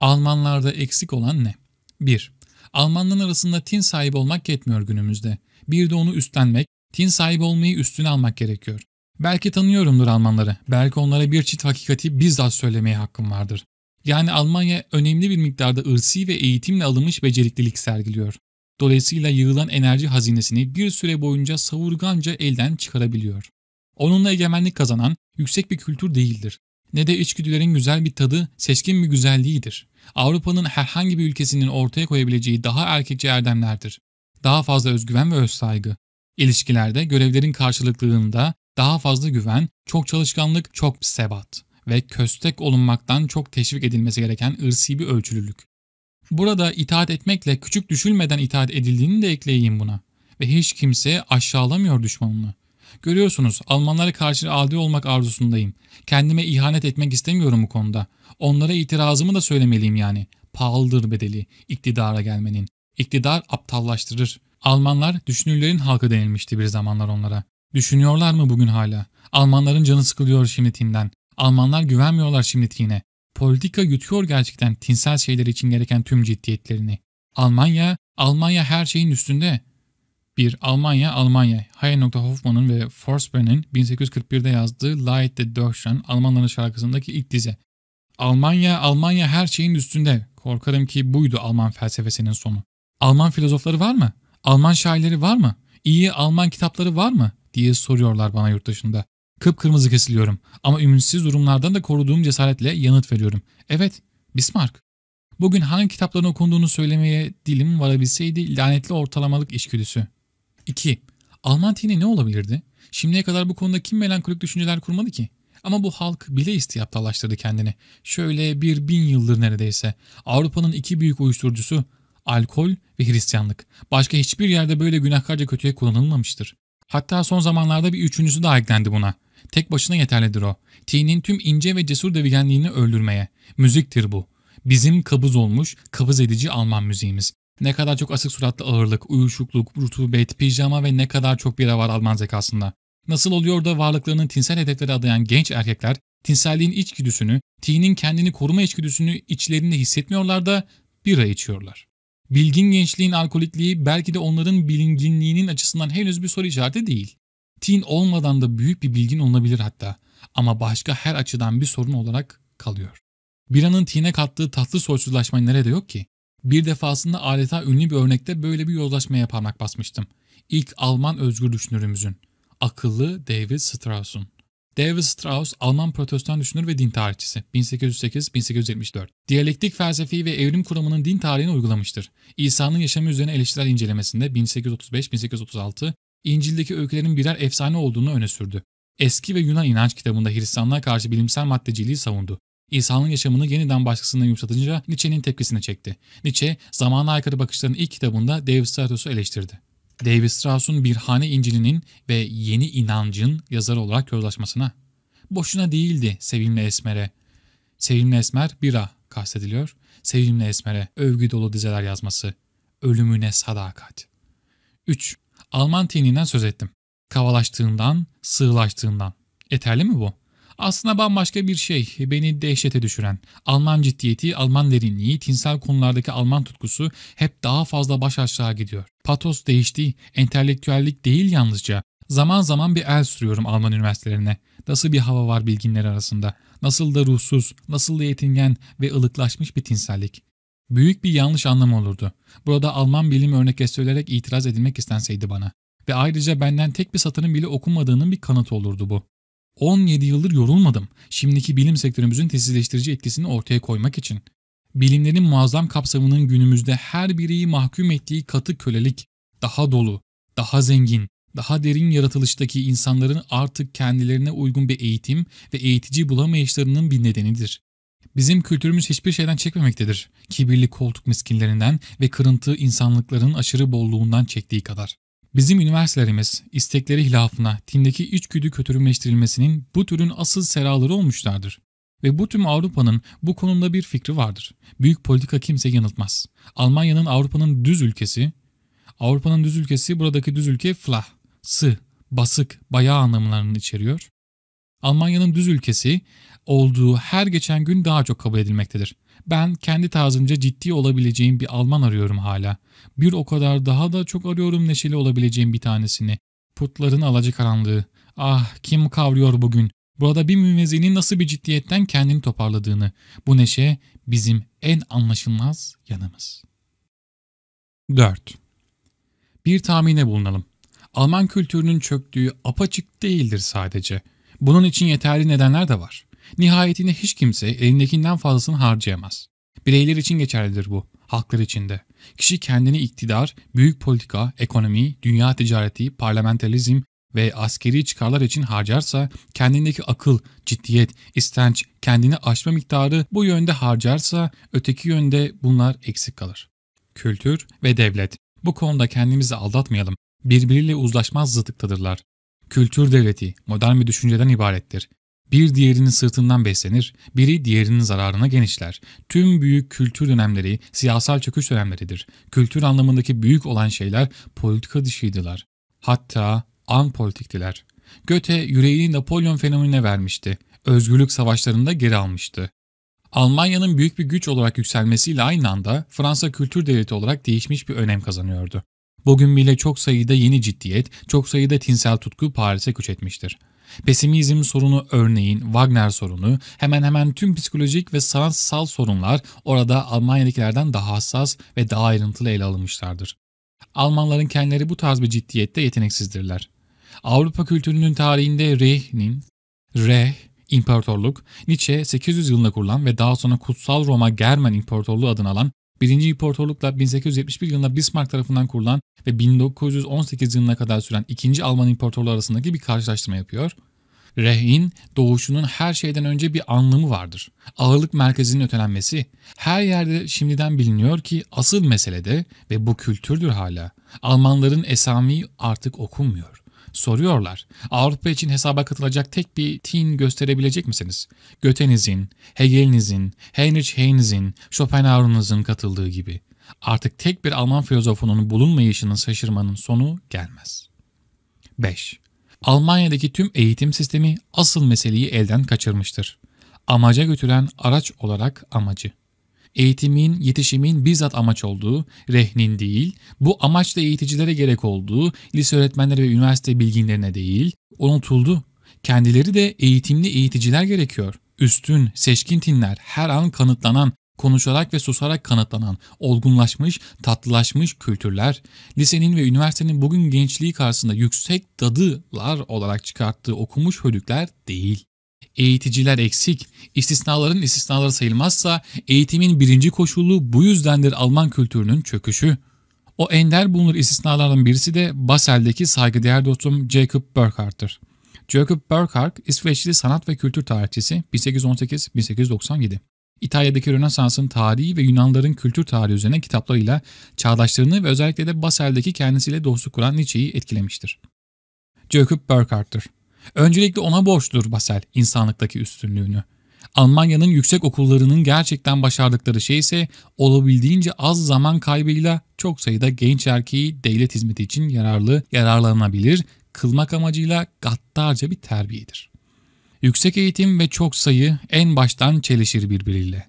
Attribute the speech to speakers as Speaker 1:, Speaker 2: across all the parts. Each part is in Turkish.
Speaker 1: Almanlarda eksik olan ne? 1. Almanların arasında tin sahibi olmak yetmiyor günümüzde. Bir de onu üstlenmek, tin sahibi olmayı üstüne almak gerekiyor. Belki tanıyorumdur Almanları, belki onlara bir çift hakikati bizzat söylemeye hakkım vardır. Yani Almanya önemli bir miktarda ırsi ve eğitimle alınmış beceriklilik sergiliyor. Dolayısıyla yığılan enerji hazinesini bir süre boyunca savurganca elden çıkarabiliyor. Onunla egemenlik kazanan yüksek bir kültür değildir ne de içgüdülerin güzel bir tadı, seçkin bir güzelliğidir. Avrupa'nın herhangi bir ülkesinin ortaya koyabileceği daha erkekçe erdemlerdir. Daha fazla özgüven ve özsaygı. İlişkilerde görevlerin karşılıklılığında daha fazla güven, çok çalışkanlık, çok sebat ve köstek olunmaktan çok teşvik edilmesi gereken ırsi bir ölçülülük. Burada itaat etmekle küçük düşülmeden itaat edildiğini de ekleyeyim buna. Ve hiç kimse aşağılamıyor düşmanını. Görüyorsunuz Almanlara karşı adi olmak arzusundayım. Kendime ihanet etmek istemiyorum bu konuda. Onlara itirazımı da söylemeliyim yani. Pahalıdır bedeli iktidara gelmenin. İktidar aptallaştırır. Almanlar düşünürlerin halkı denilmişti bir zamanlar onlara. Düşünüyorlar mı bugün hala? Almanların canı sıkılıyor şimdi Tin'den. Almanlar güvenmiyorlar şimdi Tin'e. Politika yutuyor gerçekten tinsel şeyler için gereken tüm ciddiyetlerini. Almanya, Almanya her şeyin üstünde. 1. Almanya, Almanya. Hayek nokta Hoffmann'ın ve Forsbren'in 1841'de yazdığı Light the Deutschland Almanların şarkısındaki ilk dize. Almanya, Almanya her şeyin üstünde. Korkarım ki buydu Alman felsefesinin sonu. Alman filozofları var mı? Alman şairleri var mı? İyi Alman kitapları var mı? diye soruyorlar bana yurt dışında. Kıpkırmızı kesiliyorum ama ümitsiz durumlardan da koruduğum cesaretle yanıt veriyorum. Evet, Bismarck. Bugün hangi kitapların okunduğunu söylemeye dilim varabilseydi lanetli ortalamalık işgüdüsü. 2. Alman tini ne olabilirdi? Şimdiye kadar bu konuda kim melankolik düşünceler kurmadı ki? Ama bu halk bile istiyaptalaştırdı kendini. Şöyle bir bin yıldır neredeyse. Avrupa'nın iki büyük uyuşturucusu alkol ve Hristiyanlık. Başka hiçbir yerde böyle günahkarca kötüye kullanılmamıştır. Hatta son zamanlarda bir üçüncüsü daha eklendi buna. Tek başına yeterlidir o. Tinin tüm ince ve cesur devigenliğini öldürmeye. Müziktir bu. Bizim kabız olmuş, kabız edici Alman müziğimiz. Ne kadar çok asık suratlı ağırlık, uyuşukluk, rutubet, pijama ve ne kadar çok bira var Alman zekasında. Nasıl oluyor da varlıklarının tinsel hedeflere adayan genç erkekler, tinselliğin içgüdüsünü, tinin kendini koruma içgüdüsünü içlerinde hissetmiyorlar da bira içiyorlar. Bilgin gençliğin alkolikliği belki de onların bilinginliğinin açısından henüz bir soru işareti değil. Teen olmadan da büyük bir bilgin olabilir hatta ama başka her açıdan bir sorun olarak kalıyor. Biranın teen'e kattığı tatlı soysuzlaşma nerede yok ki? Bir defasında adeta ünlü bir örnekte böyle bir yozlaşmaya parmak basmıştım. İlk Alman özgür düşünürümüzün. Akıllı David Strauss'un. David Strauss, Alman protestan düşünür ve din tarihçisi. 1808-1874. Diyalektik felsefeyi ve evrim kuramının din tarihine uygulamıştır. İsa'nın yaşamı üzerine eleştirel incelemesinde 1835-1836, İncil'deki öykülerin birer efsane olduğunu öne sürdü. Eski ve Yunan inanç kitabında Hristiyanlığa karşı bilimsel maddeciliği savundu. İsa'nın yaşamını yeniden başkasına yumuşatınca Nietzsche'nin tepkisini çekti. Nietzsche, zamana aykırı bakışların ilk kitabında David Strauss'u eleştirdi. David Strauss'un Birhane incilinin ve Yeni inancın yazarı olarak yozlaşmasına. Boşuna değildi Sevimli Esmer'e. Sevimli Esmer bira kastediliyor. Sevimli Esmer'e övgü dolu dizeler yazması. Ölümüne sadakat. 3. Alman tininden söz ettim. Kavalaştığından, sığlaştığından. Yeterli mi bu? aslında bambaşka bir şey beni dehşete düşüren. Alman ciddiyeti, Alman derinliği, tinsel konulardaki Alman tutkusu hep daha fazla baş aşağı gidiyor. Patos değişti, entelektüellik değil yalnızca. Zaman zaman bir el sürüyorum Alman üniversitelerine. Nasıl bir hava var bilginler arasında. Nasıl da ruhsuz, nasıl da yetingen ve ılıklaşmış bir tinsellik. Büyük bir yanlış anlam olurdu. Burada Alman bilim örnek göstererek itiraz edilmek istenseydi bana. Ve ayrıca benden tek bir satırın bile okunmadığının bir kanıtı olurdu bu. 17 yıldır yorulmadım. Şimdiki bilim sektörümüzün tesisleştirici etkisini ortaya koymak için. Bilimlerin muazzam kapsamının günümüzde her bireyi mahkum ettiği katı kölelik, daha dolu, daha zengin, daha derin yaratılıştaki insanların artık kendilerine uygun bir eğitim ve eğitici bulamayışlarının bir nedenidir. Bizim kültürümüz hiçbir şeyden çekmemektedir. Kibirli koltuk miskinlerinden ve kırıntı insanlıkların aşırı bolluğundan çektiği kadar. Bizim üniversitelerimiz istekleri hilafına tindeki içgüdü kötürümleştirilmesinin bu türün asıl seraları olmuşlardır. Ve bu tüm Avrupa'nın bu konuda bir fikri vardır. Büyük politika kimse yanıltmaz. Almanya'nın Avrupa'nın düz ülkesi, Avrupa'nın düz ülkesi buradaki düz ülke flah, sı, basık, bayağı anlamlarını içeriyor. Almanya'nın düz ülkesi olduğu her geçen gün daha çok kabul edilmektedir. Ben kendi tarzımca ciddi olabileceğim bir Alman arıyorum hala. Bir o kadar daha da çok arıyorum neşeli olabileceğim bir tanesini. Putların alacakaranlığı. Ah kim kavruyor bugün? Burada bir müvezzinin nasıl bir ciddiyetten kendini toparladığını. Bu neşe bizim en anlaşılmaz yanımız. 4. Bir tahmine bulunalım. Alman kültürünün çöktüğü apaçık değildir sadece. Bunun için yeterli nedenler de var. Nihayetinde hiç kimse elindekinden fazlasını harcayamaz. Bireyler için geçerlidir bu, halklar için de. Kişi kendini iktidar, büyük politika, ekonomi, dünya ticareti, parlamenterizm ve askeri çıkarlar için harcarsa, kendindeki akıl, ciddiyet, istenç, kendini aşma miktarı bu yönde harcarsa, öteki yönde bunlar eksik kalır. Kültür ve devlet. Bu konuda kendimizi aldatmayalım. Birbiriyle uzlaşmaz zıtlıktadırlar. Kültür devleti modern bir düşünceden ibarettir. Bir diğerinin sırtından beslenir, biri diğerinin zararına genişler. Tüm büyük kültür dönemleri siyasal çöküş dönemleridir. Kültür anlamındaki büyük olan şeyler politika dışıydılar. Hatta an anpolitiktiler. Göte yüreğini Napolyon fenomenine vermişti. Özgürlük savaşlarında geri almıştı. Almanya'nın büyük bir güç olarak yükselmesiyle aynı anda Fransa kültür devleti olarak değişmiş bir önem kazanıyordu. Bugün bile çok sayıda yeni ciddiyet, çok sayıda tinsel tutku Paris'e göç etmiştir. Pesimizm sorunu örneğin Wagner sorunu, hemen hemen tüm psikolojik ve sanatsal sorunlar orada Almanya'dakilerden daha hassas ve daha ayrıntılı ele alınmışlardır. Almanların kendileri bu tarz bir ciddiyette yeteneksizdirler. Avrupa kültürünün tarihinde Reich'nin, Reich, İmparatorluk, Nietzsche 800 yılında kurulan ve daha sonra Kutsal Roma Germen İmparatorluğu adını alan 1. İmparatorlukla 1871 yılında Bismarck tarafından kurulan ve 1918 yılına kadar süren 2. Alman İmparatorluğu arasındaki bir karşılaştırma yapıyor. Rehin doğuşunun her şeyden önce bir anlamı vardır. Ağırlık merkezinin ötelenmesi her yerde şimdiden biliniyor ki asıl meselede ve bu kültürdür hala. Almanların esami artık okunmuyor soruyorlar. Avrupa için hesaba katılacak tek bir tin gösterebilecek misiniz? Götenizin, Hegel'inizin, Heinrich Heine'in, Schopenhauer'ınızın katıldığı gibi. Artık tek bir Alman filozofunun bulunmayışının şaşırmanın sonu gelmez. 5. Almanya'daki tüm eğitim sistemi asıl meseleyi elden kaçırmıştır. Amaca götüren araç olarak amacı eğitimin, yetişimin bizzat amaç olduğu, rehnin değil, bu amaçla eğiticilere gerek olduğu, lise öğretmenleri ve üniversite bilginlerine değil, unutuldu. Kendileri de eğitimli eğiticiler gerekiyor. Üstün, seçkin tinler, her an kanıtlanan, konuşarak ve susarak kanıtlanan, olgunlaşmış, tatlılaşmış kültürler, lisenin ve üniversitenin bugün gençliği karşısında yüksek dadılar olarak çıkarttığı okumuş hölükler değil eğiticiler eksik, istisnaların istisnaları sayılmazsa eğitimin birinci koşulu bu yüzdendir Alman kültürünün çöküşü. O ender bulunur istisnalardan birisi de Basel'deki saygıdeğer dostum Jacob Burckhardt'tır. Jacob Burckhardt, İsveçli sanat ve kültür tarihçisi 1818-1897. İtalya'daki Rönesans'ın tarihi ve Yunanların kültür tarihi üzerine kitaplarıyla çağdaşlarını ve özellikle de Basel'deki kendisiyle dostluk kuran Nietzsche'yi etkilemiştir. Jacob Burckhardt'tır. Öncelikle ona borçludur Basel insanlıktaki üstünlüğünü. Almanya'nın yüksek okullarının gerçekten başardıkları şey ise olabildiğince az zaman kaybıyla çok sayıda genç erkeği devlet hizmeti için yararlı, yararlanabilir, kılmak amacıyla gattarca bir terbiyedir. Yüksek eğitim ve çok sayı en baştan çelişir birbiriyle.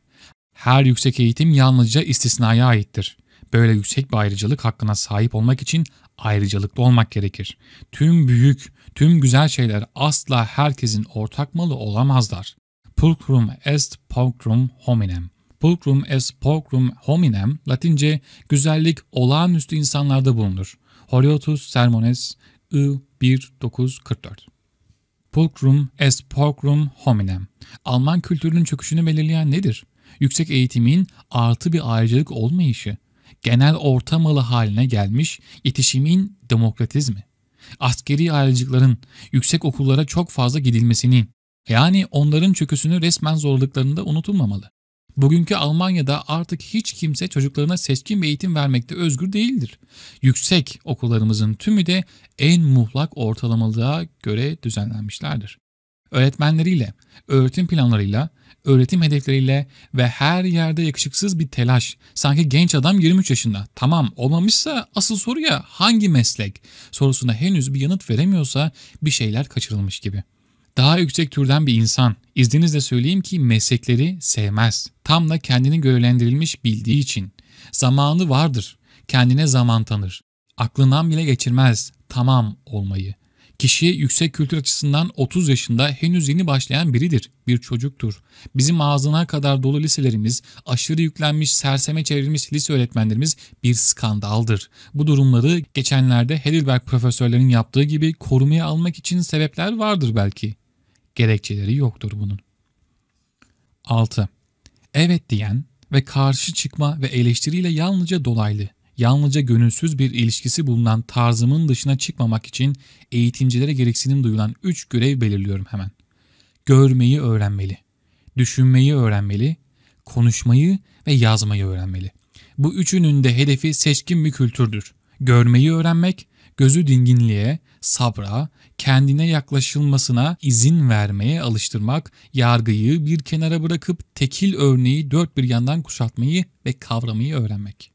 Speaker 1: Her yüksek eğitim yalnızca istisnaya aittir. Böyle yüksek bir ayrıcalık hakkına sahip olmak için ayrıcalıklı olmak gerekir. Tüm büyük, tüm güzel şeyler asla herkesin ortak malı olamazlar. Pulcrum est pulcrum hominem. Pulcrum est pulcrum hominem Latince güzellik olağanüstü insanlarda bulunur. Horiotus Sermones I 1944 Pulcrum est pulcrum hominem. Alman kültürünün çöküşünü belirleyen nedir? Yüksek eğitimin artı bir ayrıcalık olmayışı genel orta malı haline gelmiş yetişimin demokratizmi, askeri ayrıcıkların yüksek okullara çok fazla gidilmesini, yani onların çöküsünü resmen zorladıklarında unutulmamalı. Bugünkü Almanya'da artık hiç kimse çocuklarına seçkin bir eğitim vermekte özgür değildir. Yüksek okullarımızın tümü de en muhlak ortalamalığa göre düzenlenmişlerdir öğretmenleriyle, öğretim planlarıyla, öğretim hedefleriyle ve her yerde yakışıksız bir telaş. Sanki genç adam 23 yaşında. Tamam olmamışsa asıl soruya hangi meslek sorusuna henüz bir yanıt veremiyorsa bir şeyler kaçırılmış gibi. Daha yüksek türden bir insan. İzninizle söyleyeyim ki meslekleri sevmez. Tam da kendini görevlendirilmiş bildiği için. Zamanı vardır. Kendine zaman tanır. Aklından bile geçirmez tamam olmayı. Kişi yüksek kültür açısından 30 yaşında henüz yeni başlayan biridir, bir çocuktur. Bizim ağzına kadar dolu liselerimiz, aşırı yüklenmiş, serseme çevrilmiş lise öğretmenlerimiz bir skandaldır. Bu durumları geçenlerde Heidelberg profesörlerinin yaptığı gibi korumaya almak için sebepler vardır belki. Gerekçeleri yoktur bunun. 6. Evet diyen ve karşı çıkma ve eleştiriyle yalnızca dolaylı, yalnızca gönülsüz bir ilişkisi bulunan tarzımın dışına çıkmamak için eğitimcilere gereksinim duyulan 3 görev belirliyorum hemen. Görmeyi öğrenmeli, düşünmeyi öğrenmeli, konuşmayı ve yazmayı öğrenmeli. Bu üçünün de hedefi seçkin bir kültürdür. Görmeyi öğrenmek, gözü dinginliğe, sabra, kendine yaklaşılmasına izin vermeye alıştırmak, yargıyı bir kenara bırakıp tekil örneği dört bir yandan kuşatmayı ve kavramayı öğrenmek.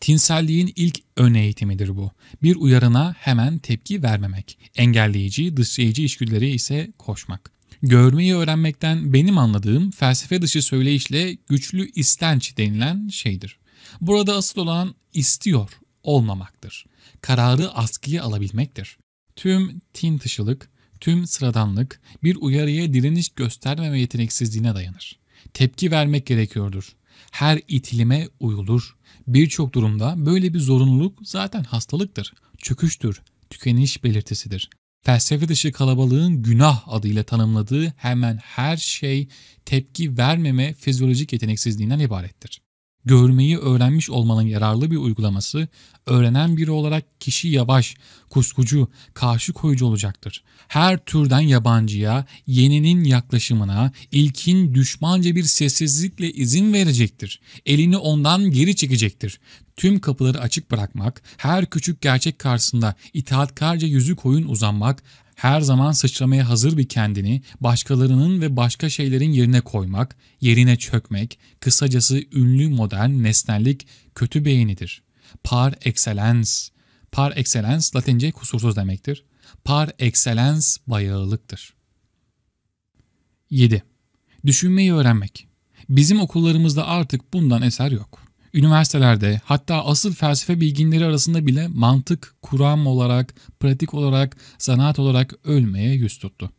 Speaker 1: Tinselliğin ilk ön eğitimidir bu. Bir uyarına hemen tepki vermemek. Engelleyici, dışlayıcı içgüdüleri ise koşmak. Görmeyi öğrenmekten benim anladığım felsefe dışı söyleyişle güçlü istenç denilen şeydir. Burada asıl olan istiyor olmamaktır. Kararı askıya alabilmektir. Tüm tin tintışılık, tüm sıradanlık bir uyarıya direniş göstermeme yeteneksizliğine dayanır. Tepki vermek gerekiyordur her itilime uyulur. Birçok durumda böyle bir zorunluluk zaten hastalıktır, çöküştür, tükeniş belirtisidir. Felsefe dışı kalabalığın günah adıyla tanımladığı hemen her şey tepki vermeme fizyolojik yeteneksizliğinden ibarettir görmeyi öğrenmiş olmanın yararlı bir uygulaması, öğrenen biri olarak kişi yavaş, kuskucu, karşı koyucu olacaktır. Her türden yabancıya, yeninin yaklaşımına, ilkin düşmanca bir sessizlikle izin verecektir. Elini ondan geri çekecektir. Tüm kapıları açık bırakmak, her küçük gerçek karşısında itaatkarca yüzü koyun uzanmak, her zaman sıçramaya hazır bir kendini başkalarının ve başka şeylerin yerine koymak, yerine çökmek, kısacası ünlü modern nesnellik kötü beğenidir. Par excellence, par excellence latince kusursuz demektir. Par excellence bayağılıktır. 7. Düşünmeyi öğrenmek. Bizim okullarımızda artık bundan eser yok üniversitelerde hatta asıl felsefe bilginleri arasında bile mantık, kuram olarak, pratik olarak, zanaat olarak ölmeye yüz tuttu.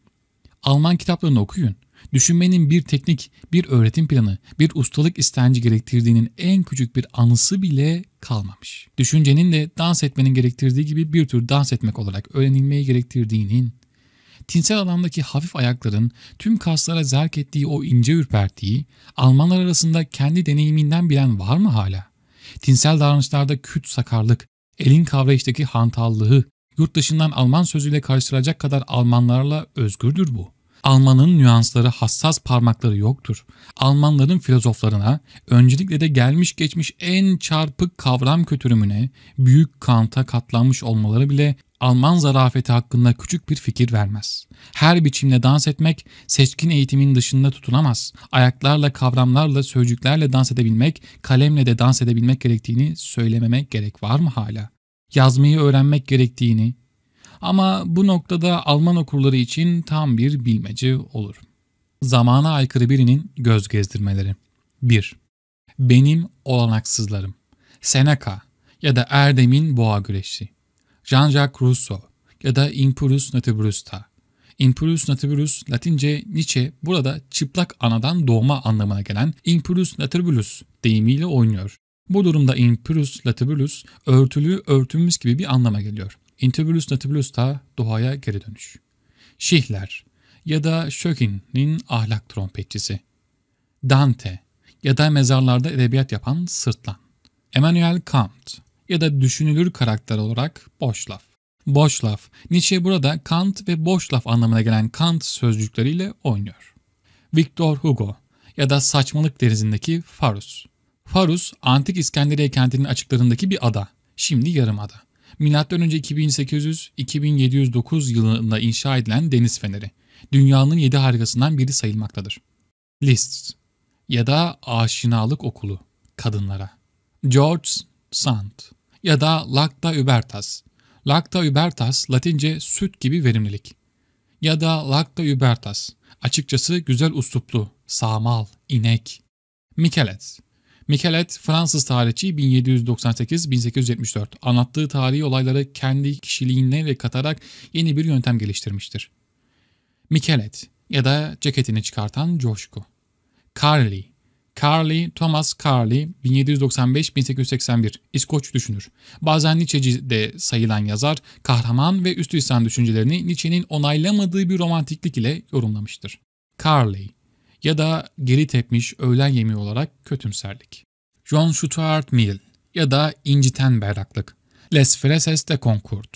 Speaker 1: Alman kitaplarını okuyun. Düşünmenin bir teknik, bir öğretim planı, bir ustalık istenci gerektirdiğinin en küçük bir anısı bile kalmamış. Düşüncenin de dans etmenin gerektirdiği gibi bir tür dans etmek olarak öğrenilmeyi gerektirdiğinin tinsel alandaki hafif ayakların tüm kaslara zerk ettiği o ince ürpertiyi Almanlar arasında kendi deneyiminden bilen var mı hala? Tinsel davranışlarda küt sakarlık, elin kavrayıştaki hantallığı, yurt dışından Alman sözüyle karıştıracak kadar Almanlarla özgürdür bu. Almanın nüansları hassas parmakları yoktur. Almanların filozoflarına öncelikle de gelmiş geçmiş en çarpık kavram kötürümüne, büyük kanta katlanmış olmaları bile Alman zarafeti hakkında küçük bir fikir vermez. Her biçimde dans etmek seçkin eğitimin dışında tutulamaz. Ayaklarla, kavramlarla, sözcüklerle dans edebilmek, kalemle de dans edebilmek gerektiğini söylememe gerek var mı hala? Yazmayı öğrenmek gerektiğini ama bu noktada Alman okurları için tam bir bilmece olur. Zamana aykırı birinin göz gezdirmeleri. 1. Benim olanaksızlarım. Seneca ya da Erdem'in boğa güreşi. Jean-Jacques Rousseau ya da Impulus Natibrus'ta. Impulus Natibulus Latince Nietzsche burada çıplak anadan doğma anlamına gelen Impulus Natibulus deyimiyle oynuyor. Bu durumda Impulus natibulus, örtülü örtümüz gibi bir anlama geliyor. Intibulus Natibulus da doğaya geri dönüş. Şihler ya da Schökin'in ahlak trompetçisi. Dante ya da mezarlarda edebiyat yapan sırtlan. Emmanuel Kant ya da düşünülür karakter olarak boş laf. Boş laf, Nietzsche burada Kant ve boş laf anlamına gelen Kant sözcükleriyle oynuyor. Victor Hugo ya da saçmalık denizindeki Farus. Farus, antik İskenderiye kentinin açıklarındaki bir ada, şimdi yarımada. Milattan önce 2800-2709 yılında inşa edilen deniz feneri, dünyanın yedi harikasından biri sayılmaktadır. Liszt ya da aşinalık okulu kadınlara. George Sand ya da lacta ubertas. Lacta ubertas Latince süt gibi verimlilik. Ya da lacta ubertas. Açıkçası güzel usluplu, sağmal, inek. Michelet. Michelet, Fransız tarihçi 1798-1874. Anlattığı tarihi olayları kendi kişiliğine ve katarak yeni bir yöntem geliştirmiştir. Michelet ya da ceketini çıkartan coşku. Carly Carly, Thomas Carly 1795-1881 İskoç düşünür. Bazen Nietzsche'ci de sayılan yazar, kahraman ve üstü insan düşüncelerini Nietzsche'nin onaylamadığı bir romantiklik ile yorumlamıştır. Carly ya da geri tepmiş öğlen yemeği olarak kötümserlik. John Stuart Mill ya da inciten berraklık. Les Freses de Concord.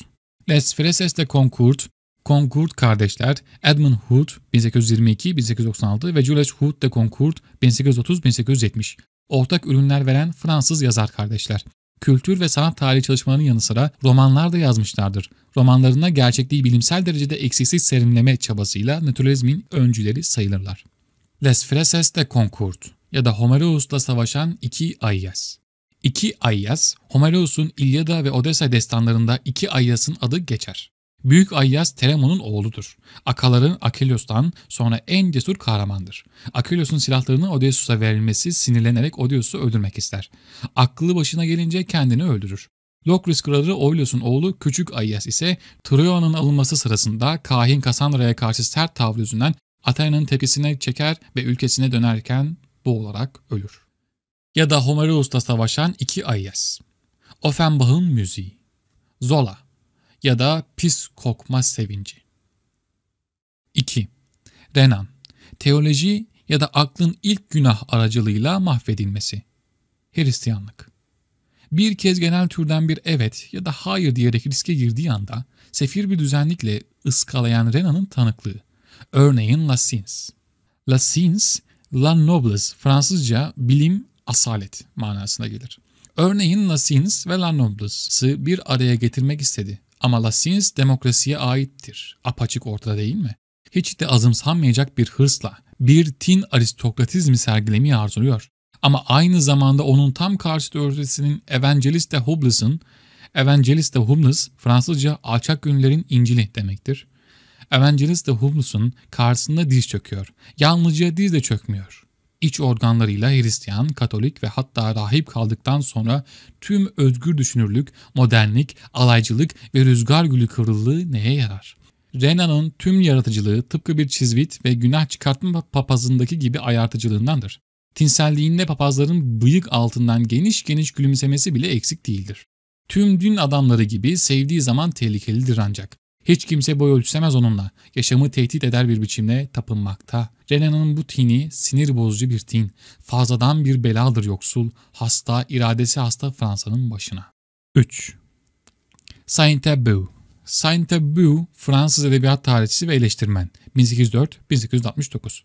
Speaker 1: Les Freses de Concord Concord kardeşler Edmund Hood 1822-1896 ve Jules Hood de Concord 1830-1870 ortak ürünler veren Fransız yazar kardeşler. Kültür ve sanat tarihi çalışmalarının yanı sıra romanlar da yazmışlardır. Romanlarında gerçekliği bilimsel derecede eksiksiz serinleme çabasıyla naturalizmin öncüleri sayılırlar. Les Freses de Concord ya da Homeros'la savaşan iki Ayyas. İki Ayyas, Homeros'un İlyada ve Odessa destanlarında iki Ayyas'ın adı geçer. Büyük Ayyas Teremon'un oğludur. Akaların Akelios'tan sonra en cesur kahramandır. Akelios'un silahlarını Odysseus'a verilmesi sinirlenerek Odysseus'u öldürmek ister. Aklı başına gelince kendini öldürür. Lokris kralı Oilos'un oğlu Küçük Ayyas ise Troya'nın alınması sırasında kahin Kassandra'ya karşı sert tavrı yüzünden Athena'nın tepkisine çeker ve ülkesine dönerken boğularak ölür. Ya da Homeros'ta savaşan iki Ayyas. Ofenbach'ın müziği. Zola ya da pis kokma sevinci. 2. Renan, teoloji ya da aklın ilk günah aracılığıyla mahvedilmesi. Hristiyanlık. Bir kez genel türden bir evet ya da hayır diyerek riske girdiği anda sefir bir düzenlikle ıskalayan Renan'ın tanıklığı. Örneğin La Sins. La Sins, La Nobles Fransızca bilim asalet manasına gelir. Örneğin La Sins ve La Nobles'ı bir araya getirmek istedi ama la sins demokrasiye aittir. Apaçık ortada değil mi? Hiç de azımsanmayacak bir hırsla bir tin aristokratizmi sergilemeyi arzuluyor. Ama aynı zamanda onun tam karşıt öğretisinin Evangelista Hubles'ın Evangelista Hubles Fransızca alçak günlerin İncil'i demektir. Evangelista Hubles'un karşısında diz çöküyor. Yalnızca diz de çökmüyor iç organlarıyla Hristiyan, Katolik ve hatta rahip kaldıktan sonra tüm özgür düşünürlük, modernlik, alaycılık ve rüzgar gülü kıvrılığı neye yarar? Renan'ın tüm yaratıcılığı tıpkı bir çizvit ve günah çıkartma papazındaki gibi ayartıcılığındandır. Tinselliğinde papazların bıyık altından geniş geniş gülümsemesi bile eksik değildir. Tüm dün adamları gibi sevdiği zaman tehlikelidir ancak. Hiç kimse boy ölçüsemez onunla. Yaşamı tehdit eder bir biçimde tapınmakta. Renan'ın bu tini sinir bozucu bir tin. Fazladan bir beladır yoksul, hasta, iradesi hasta Fransa'nın başına. 3. Saint-Abou Saint-Abou, Fransız edebiyat tarihçisi ve eleştirmen. 1804-1869.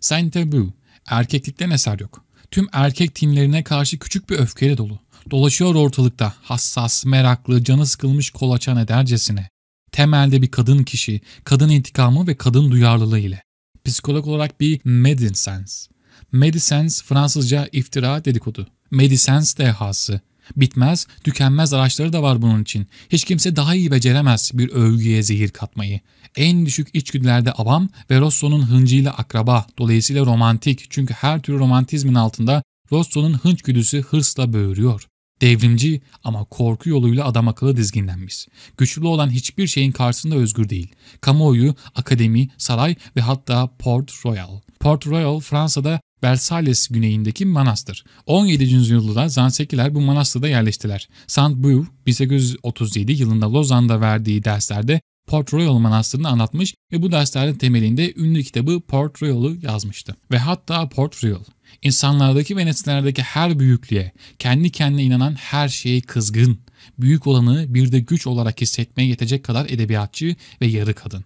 Speaker 1: Saint-Abou, erkeklikten eser yok. Tüm erkek tinlerine karşı küçük bir öfkeyle dolu. Dolaşıyor ortalıkta, hassas, meraklı, canı sıkılmış kolaçan edercesine temelde bir kadın kişi, kadın intikamı ve kadın duyarlılığı ile. Psikolog olarak bir Medisense. Medisense Fransızca iftira dedikodu. Medisense dehası. Bitmez, tükenmez araçları da var bunun için. Hiç kimse daha iyi beceremez bir övgüye zehir katmayı. En düşük içgüdülerde avam ve Rosso'nun hıncıyla akraba, dolayısıyla romantik. Çünkü her türlü romantizmin altında Rosso'nun hınç güdüsü hırsla böğürüyor. Devrimci ama korku yoluyla adam akıllı dizginlenmiş. Güçlü olan hiçbir şeyin karşısında özgür değil. Kamuoyu, akademi, saray ve hatta Port Royal. Port Royal Fransa'da Versailles güneyindeki manastır. 17. yüzyılda Zansekiler bu manastırda yerleştiler. Saint Beuve 1837 yılında Lozan'da verdiği derslerde Port Royal Manastırı'nı anlatmış ve bu derslerin temelinde ünlü kitabı Port Royal'ı yazmıştı. Ve hatta Port Royal İnsanlardaki ve nesnelerdeki her büyüklüğe, kendi kendine inanan her şeye kızgın, büyük olanı bir de güç olarak hissetmeye yetecek kadar edebiyatçı ve yarı kadın.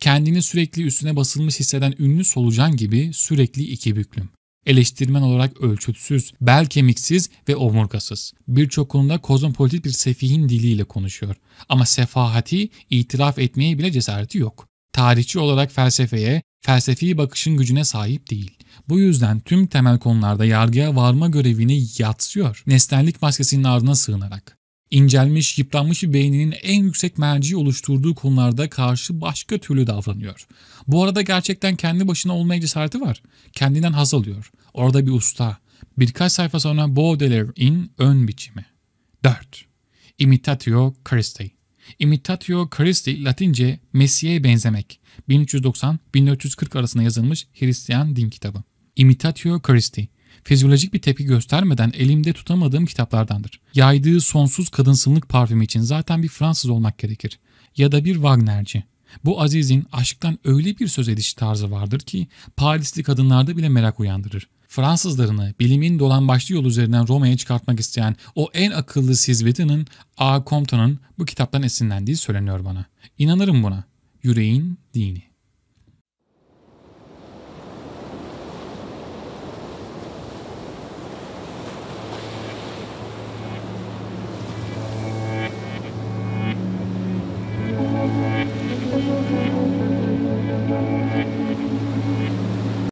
Speaker 1: Kendini sürekli üstüne basılmış hisseden ünlü solucan gibi sürekli iki büklüm. Eleştirmen olarak ölçütsüz, bel kemiksiz ve omurgasız. Birçok konuda kozmopolit bir sefihin diliyle konuşuyor. Ama sefahati itiraf etmeye bile cesareti yok tarihçi olarak felsefeye, felsefi bakışın gücüne sahip değil. Bu yüzden tüm temel konularda yargıya varma görevini yatsıyor. Nesnellik maskesinin ardına sığınarak. İncelmiş, yıpranmış bir beyninin en yüksek merci oluşturduğu konularda karşı başka türlü davranıyor. Bu arada gerçekten kendi başına olmaya cesareti var. Kendinden haz alıyor. Orada bir usta. Birkaç sayfa sonra Baudelaire'in ön biçimi. 4. Imitatio Christi Imitatio Christi Latince Mesih'e benzemek. 1390-1440 arasında yazılmış Hristiyan din kitabı. Imitatio Christi fizyolojik bir tepki göstermeden elimde tutamadığım kitaplardandır. Yaydığı sonsuz kadınsınlık parfümü için zaten bir Fransız olmak gerekir. Ya da bir Wagnerci. Bu Aziz'in aşktan öyle bir söz ediş tarzı vardır ki Parisli kadınlarda bile merak uyandırır. Fransızlarını bilimin dolan başlı yol üzerinden Roma'ya çıkartmak isteyen o en akıllı Sisveta'nın A. Compton'un bu kitaptan esinlendiği söyleniyor bana. İnanırım buna. Yüreğin dini.